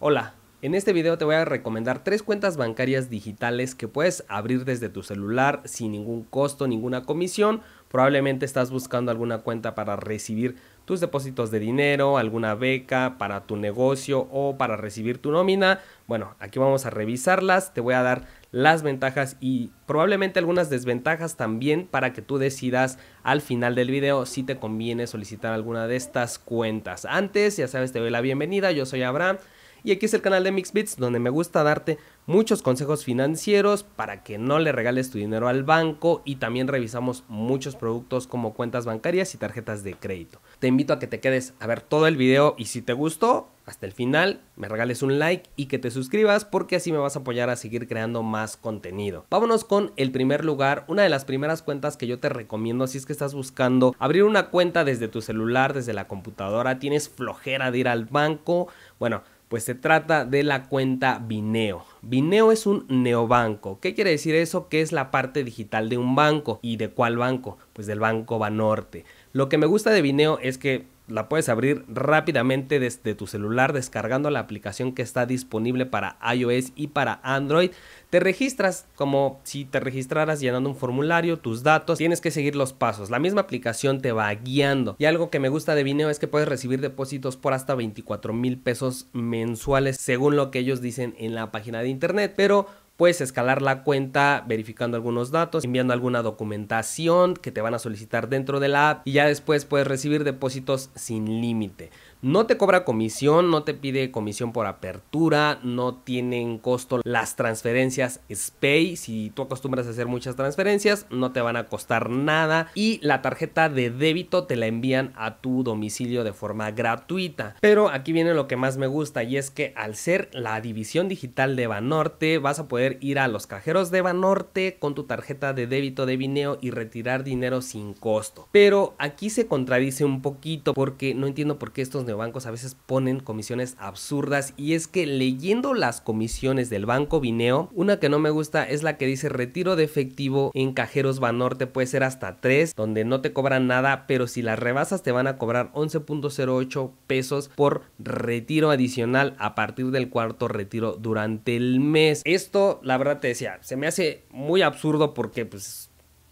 Hola, en este video te voy a recomendar tres cuentas bancarias digitales que puedes abrir desde tu celular sin ningún costo, ninguna comisión. Probablemente estás buscando alguna cuenta para recibir tus depósitos de dinero, alguna beca para tu negocio o para recibir tu nómina. Bueno, aquí vamos a revisarlas, te voy a dar las ventajas y probablemente algunas desventajas también para que tú decidas al final del video si te conviene solicitar alguna de estas cuentas. Antes, ya sabes, te doy la bienvenida, yo soy Abraham. Y aquí es el canal de Mixbits donde me gusta darte muchos consejos financieros para que no le regales tu dinero al banco y también revisamos muchos productos como cuentas bancarias y tarjetas de crédito. Te invito a que te quedes a ver todo el video y si te gustó, hasta el final, me regales un like y que te suscribas porque así me vas a apoyar a seguir creando más contenido. Vámonos con el primer lugar, una de las primeras cuentas que yo te recomiendo si es que estás buscando abrir una cuenta desde tu celular, desde la computadora, tienes flojera de ir al banco, bueno, pues se trata de la cuenta Vineo. Vineo es un neobanco. ¿Qué quiere decir eso? Que es la parte digital de un banco. ¿Y de cuál banco? Pues del Banco Banorte. Lo que me gusta de Vineo es que la puedes abrir rápidamente desde tu celular descargando la aplicación que está disponible para iOS y para Android. Te registras como si te registraras llenando un formulario, tus datos, tienes que seguir los pasos. La misma aplicación te va guiando. Y algo que me gusta de Vineo es que puedes recibir depósitos por hasta 24 mil pesos mensuales, según lo que ellos dicen en la página de internet. Pero puedes escalar la cuenta verificando algunos datos, enviando alguna documentación que te van a solicitar dentro de la app y ya después puedes recibir depósitos sin límite. No te cobra comisión, no te pide comisión por apertura, no tienen costo las transferencias SPAY. Si tú acostumbras a hacer muchas transferencias, no te van a costar nada. Y la tarjeta de débito te la envían a tu domicilio de forma gratuita. Pero aquí viene lo que más me gusta y es que al ser la división digital de Banorte, vas a poder ir a los cajeros de Banorte con tu tarjeta de débito de Vineo y retirar dinero sin costo. Pero aquí se contradice un poquito porque no entiendo por qué estos bancos a veces ponen comisiones absurdas y es que leyendo las comisiones del banco Vineo una que no me gusta es la que dice retiro de efectivo en cajeros Banorte puede ser hasta 3, donde no te cobran nada, pero si las rebasas te van a cobrar 11.08 pesos por retiro adicional a partir del cuarto retiro durante el mes. Esto, la verdad te decía, se me hace muy absurdo porque pues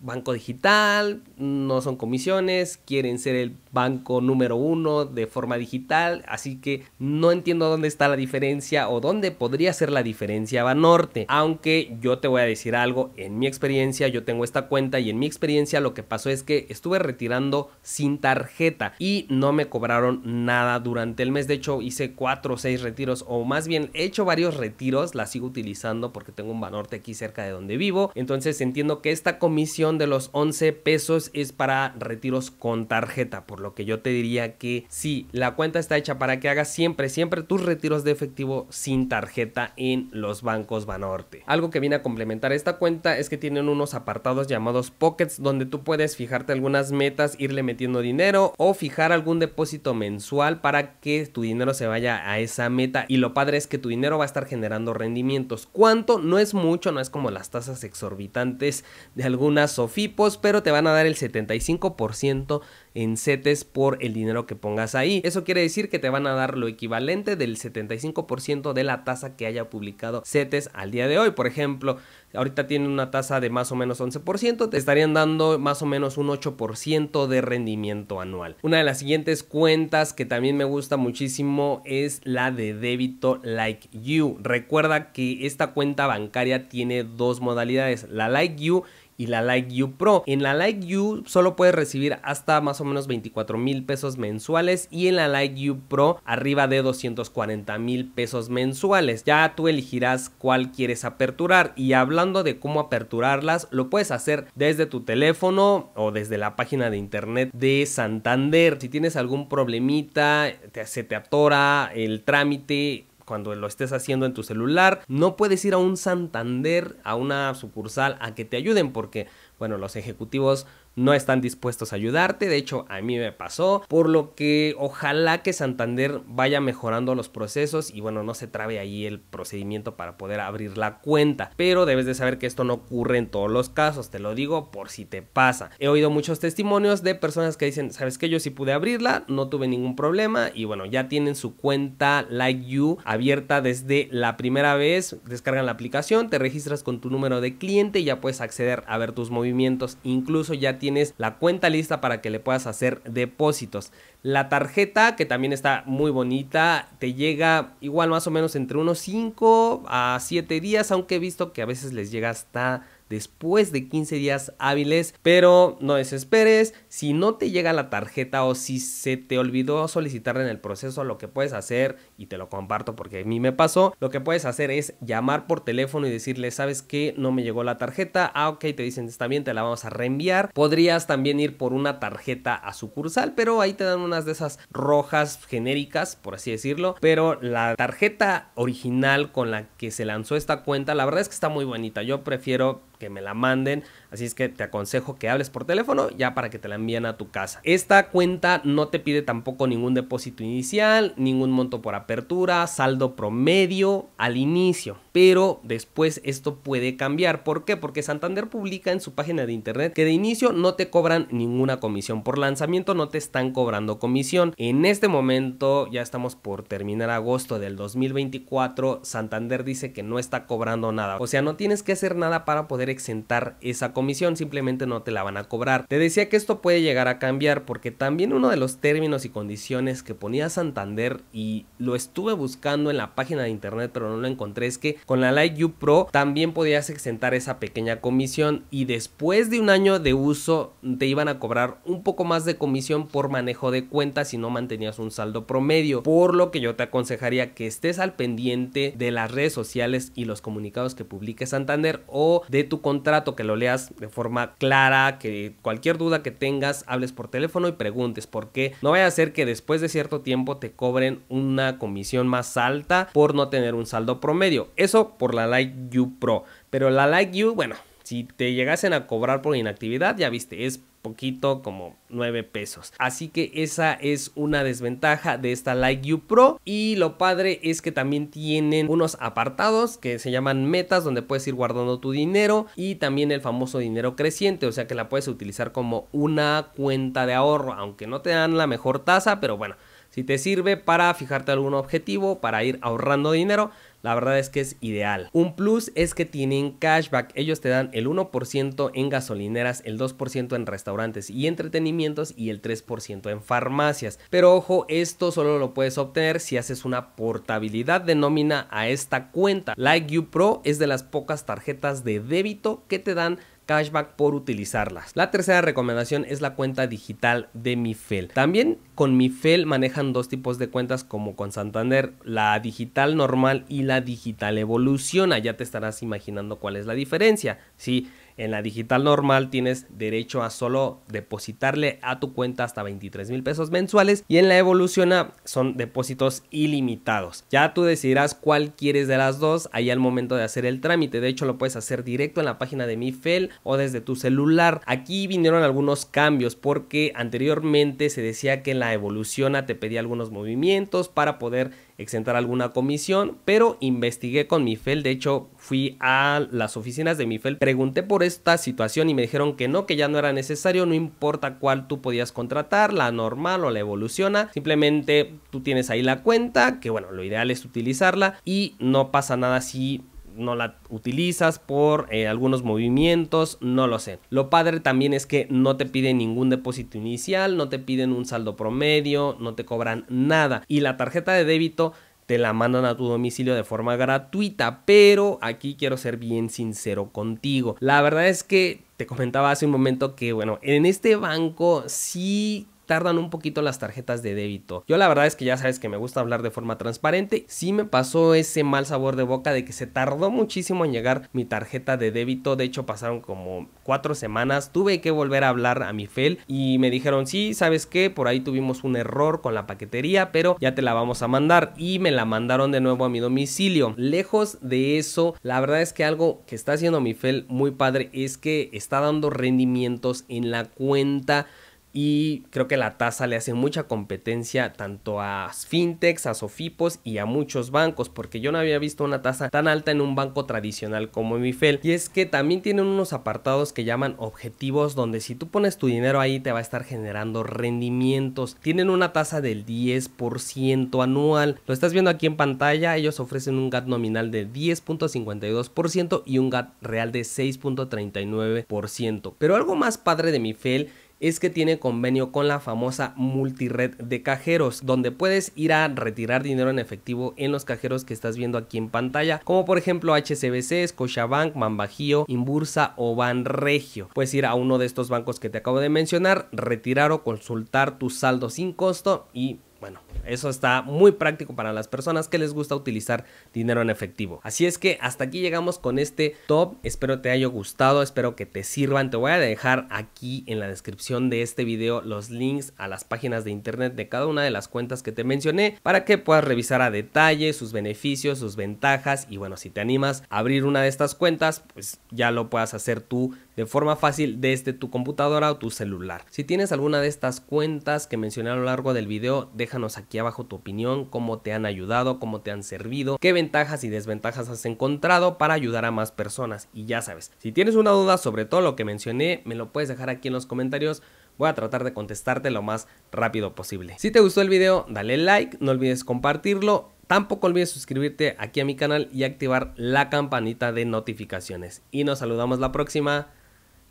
banco digital, no son comisiones, quieren ser el banco número uno de forma digital, así que no entiendo dónde está la diferencia o dónde podría ser la diferencia Banorte, aunque yo te voy a decir algo, en mi experiencia yo tengo esta cuenta y en mi experiencia lo que pasó es que estuve retirando sin tarjeta y no me cobraron nada durante el mes, de hecho hice cuatro o seis retiros o más bien he hecho varios retiros, la sigo utilizando porque tengo un Banorte aquí cerca de donde vivo, entonces entiendo que esta comisión de los 11 pesos es para retiros con tarjeta, por lo que yo te diría que sí, la cuenta está hecha para que hagas siempre, siempre tus retiros de efectivo sin tarjeta en los bancos Banorte. Algo que viene a complementar esta cuenta es que tienen unos apartados llamados pockets donde tú puedes fijarte algunas metas, irle metiendo dinero o fijar algún depósito mensual para que tu dinero se vaya a esa meta y lo padre es que tu dinero va a estar generando rendimientos. ¿Cuánto? No es mucho, no es como las tasas exorbitantes de algunas FIPOs, pero te van a dar el 75% en CETES por el dinero que pongas ahí. Eso quiere decir que te van a dar lo equivalente del 75% de la tasa que haya publicado CETES al día de hoy. Por ejemplo, ahorita tiene una tasa de más o menos 11%, te estarían dando más o menos un 8% de rendimiento anual. Una de las siguientes cuentas que también me gusta muchísimo es la de débito Like You. Recuerda que esta cuenta bancaria tiene dos modalidades, la Like You y la Like You Pro. En la Like You solo puedes recibir hasta más o menos 24 mil pesos mensuales y en la Like You Pro arriba de 240 mil pesos mensuales. Ya tú elegirás cuál quieres aperturar y hablando de cómo aperturarlas lo puedes hacer desde tu teléfono o desde la página de internet de Santander. Si tienes algún problemita, se te atora el trámite cuando lo estés haciendo en tu celular. No puedes ir a un Santander, a una sucursal, a que te ayuden porque, bueno, los ejecutivos no están dispuestos a ayudarte, de hecho a mí me pasó, por lo que ojalá que Santander vaya mejorando los procesos y bueno, no se trabe ahí el procedimiento para poder abrir la cuenta, pero debes de saber que esto no ocurre en todos los casos, te lo digo por si te pasa. He oído muchos testimonios de personas que dicen, sabes que yo sí pude abrirla, no tuve ningún problema y bueno, ya tienen su cuenta Like You abierta desde la primera vez, descargan la aplicación, te registras con tu número de cliente y ya puedes acceder a ver tus movimientos, incluso ya tienes tienes la cuenta lista para que le puedas hacer depósitos. La tarjeta, que también está muy bonita, te llega igual más o menos entre unos 5 a 7 días, aunque he visto que a veces les llega hasta después de 15 días hábiles, pero no desesperes, si no te llega la tarjeta o si se te olvidó solicitarla en el proceso, lo que puedes hacer, y te lo comparto porque a mí me pasó, lo que puedes hacer es llamar por teléfono y decirle, sabes que no me llegó la tarjeta, ah ok, te dicen, está bien, te la vamos a reenviar, podrías también ir por una tarjeta a sucursal, pero ahí te dan unas de esas rojas genéricas, por así decirlo, pero la tarjeta original con la que se lanzó esta cuenta, la verdad es que está muy bonita, yo prefiero que me la manden Así es que te aconsejo que hables por teléfono ya para que te la envíen a tu casa. Esta cuenta no te pide tampoco ningún depósito inicial, ningún monto por apertura, saldo promedio al inicio. Pero después esto puede cambiar. ¿Por qué? Porque Santander publica en su página de internet que de inicio no te cobran ninguna comisión. Por lanzamiento no te están cobrando comisión. En este momento ya estamos por terminar agosto del 2024. Santander dice que no está cobrando nada. O sea, no tienes que hacer nada para poder exentar esa comisión comisión, simplemente no te la van a cobrar. Te decía que esto puede llegar a cambiar porque también uno de los términos y condiciones que ponía Santander y lo estuve buscando en la página de internet pero no lo encontré es que con la Light you Pro también podías exentar esa pequeña comisión y después de un año de uso te iban a cobrar un poco más de comisión por manejo de cuentas si no mantenías un saldo promedio, por lo que yo te aconsejaría que estés al pendiente de las redes sociales y los comunicados que publique Santander o de tu contrato que lo leas de forma clara, que cualquier duda que tengas hables por teléfono y preguntes, porque no vaya a ser que después de cierto tiempo te cobren una comisión más alta por no tener un saldo promedio. Eso por la like you Pro. Pero la like you bueno, si te llegasen a cobrar por inactividad, ya viste, es poquito como 9 pesos así que esa es una desventaja de esta Like You Pro y lo padre es que también tienen unos apartados que se llaman metas donde puedes ir guardando tu dinero y también el famoso dinero creciente o sea que la puedes utilizar como una cuenta de ahorro aunque no te dan la mejor tasa pero bueno si te sirve para fijarte algún objetivo para ir ahorrando dinero la verdad es que es ideal. Un plus es que tienen cashback, ellos te dan el 1% en gasolineras, el 2% en restaurantes y entretenimientos y el 3% en farmacias. Pero ojo, esto solo lo puedes obtener si haces una portabilidad de nómina a esta cuenta. Like You Pro es de las pocas tarjetas de débito que te dan cashback por utilizarlas. La tercera recomendación es la cuenta digital de Mifel. También con Mifel manejan dos tipos de cuentas como con Santander, la digital normal y la digital evoluciona. Ya te estarás imaginando cuál es la diferencia. Sí, en la digital normal tienes derecho a solo depositarle a tu cuenta hasta 23 mil pesos mensuales y en la evoluciona son depósitos ilimitados. Ya tú decidirás cuál quieres de las dos ahí al momento de hacer el trámite. De hecho lo puedes hacer directo en la página de MiFel o desde tu celular. Aquí vinieron algunos cambios porque anteriormente se decía que en la evoluciona te pedía algunos movimientos para poder exentar alguna comisión, pero investigué con MIFEL, de hecho fui a las oficinas de MIFEL, pregunté por esta situación y me dijeron que no, que ya no era necesario, no importa cuál tú podías contratar, la normal o la evoluciona, simplemente tú tienes ahí la cuenta, que bueno, lo ideal es utilizarla y no pasa nada si no la utilizas por eh, algunos movimientos, no lo sé. Lo padre también es que no te piden ningún depósito inicial, no te piden un saldo promedio, no te cobran nada. Y la tarjeta de débito te la mandan a tu domicilio de forma gratuita, pero aquí quiero ser bien sincero contigo. La verdad es que te comentaba hace un momento que, bueno, en este banco sí tardan un poquito las tarjetas de débito. Yo la verdad es que ya sabes que me gusta hablar de forma transparente. Sí me pasó ese mal sabor de boca de que se tardó muchísimo en llegar mi tarjeta de débito. De hecho pasaron como cuatro semanas. Tuve que volver a hablar a mi y me dijeron, sí, sabes que por ahí tuvimos un error con la paquetería, pero ya te la vamos a mandar. Y me la mandaron de nuevo a mi domicilio. Lejos de eso, la verdad es que algo que está haciendo mi muy padre es que está dando rendimientos en la cuenta y creo que la tasa le hace mucha competencia tanto a fintechs, a sofipos y a muchos bancos, porque yo no había visto una tasa tan alta en un banco tradicional como Mifel. Y es que también tienen unos apartados que llaman objetivos, donde si tú pones tu dinero ahí te va a estar generando rendimientos. Tienen una tasa del 10% anual. Lo estás viendo aquí en pantalla, ellos ofrecen un GAT nominal de 10.52% y un GAT real de 6.39%. Pero algo más padre de Mifel es que tiene convenio con la famosa multired de cajeros, donde puedes ir a retirar dinero en efectivo en los cajeros que estás viendo aquí en pantalla, como por ejemplo HCBC, Scotiabank, Mambajío, Imbursa o Banregio. Puedes ir a uno de estos bancos que te acabo de mencionar, retirar o consultar tu saldo sin costo y bueno, eso está muy práctico para las personas que les gusta utilizar dinero en efectivo. Así es que hasta aquí llegamos con este top. Espero te haya gustado, espero que te sirvan. Te voy a dejar aquí en la descripción de este video los links a las páginas de internet de cada una de las cuentas que te mencioné para que puedas revisar a detalle sus beneficios, sus ventajas y bueno, si te animas a abrir una de estas cuentas, pues ya lo puedas hacer tú de forma fácil desde tu computadora o tu celular. Si tienes alguna de estas cuentas que mencioné a lo largo del video, déjanos aquí abajo tu opinión, cómo te han ayudado, cómo te han servido, qué ventajas y desventajas has encontrado para ayudar a más personas. Y ya sabes, si tienes una duda sobre todo lo que mencioné, me lo puedes dejar aquí en los comentarios voy a tratar de contestarte lo más rápido posible. Si te gustó el video, dale like, no olvides compartirlo, tampoco olvides suscribirte aquí a mi canal y activar la campanita de notificaciones. Y nos saludamos la próxima.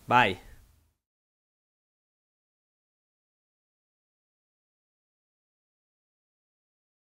Bye.